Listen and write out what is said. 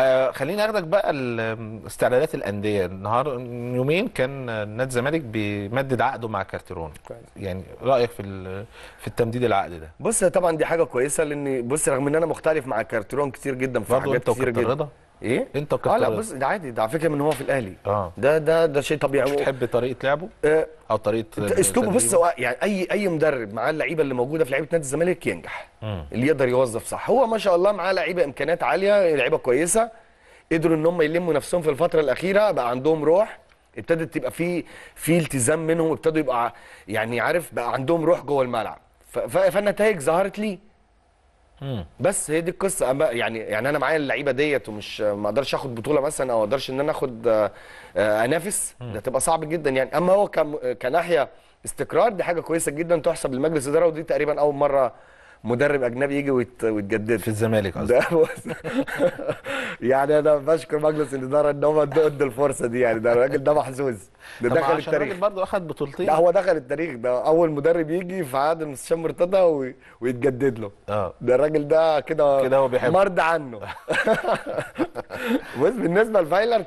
آه، خليني اخدك بقى استعدادات الانديه النهار من يومين كان نادي الزمالك بيمدد عقده مع كارتيرون يعني رايك في في التمديد العقد ده بص طبعا دي حاجه كويسه لان بص رغم ان انا مختلف مع كارتيرون كتير جدا في حاجات كتير جدا رضا. ايه انت اه لا بص ده عادي ده على فكره من هو في الاهلي آه. ده ده ده شيء طبيعي تحب طريقه لعبه آه. او طريقه اسلوبه بص يعني اي اي مدرب معاه اللعيبه اللي موجوده في لعيبه نادي الزمالك ينجح مم. اللي يقدر يوظف صح هو ما شاء الله معاه لعيبه امكانيات عاليه لعيبه كويسه قدروا ان هم يلموا نفسهم في الفتره الاخيره بقى عندهم روح ابتدت تبقى في في التزام منهم ابتدوا يبقى يعني عارف بقى عندهم روح جوه الملعب فالنتائج ظهرت ليه بس هي دي القصه يعني يعني انا معايا اللعيبه ديت ومش ما اقدرش اخد بطوله مثلا او ما اقدرش ان انا اخد آه، آه، انافس ده تبقى صعب جدا يعني اما هو كناحيه استقرار دي حاجه كويسه جدا تحسب لمجلس الاداره ودي تقريبا اول مره مدرب اجنبي يجي ويتجدد في الزمالك قصدي يعني انا بشكر مجلس الاداره ان هم ادوا الفرصه دي يعني ده الراجل ده محظوظ ده دخل عشان التاريخ برضه اخد بطولتين لا هو دخل التاريخ ده اول مدرب يجي في عهد المستشار مرتضى ويتجدد له اه ده الراجل ده كده كده هو بيحب مرضى عنه بص بالنسبه لفايلر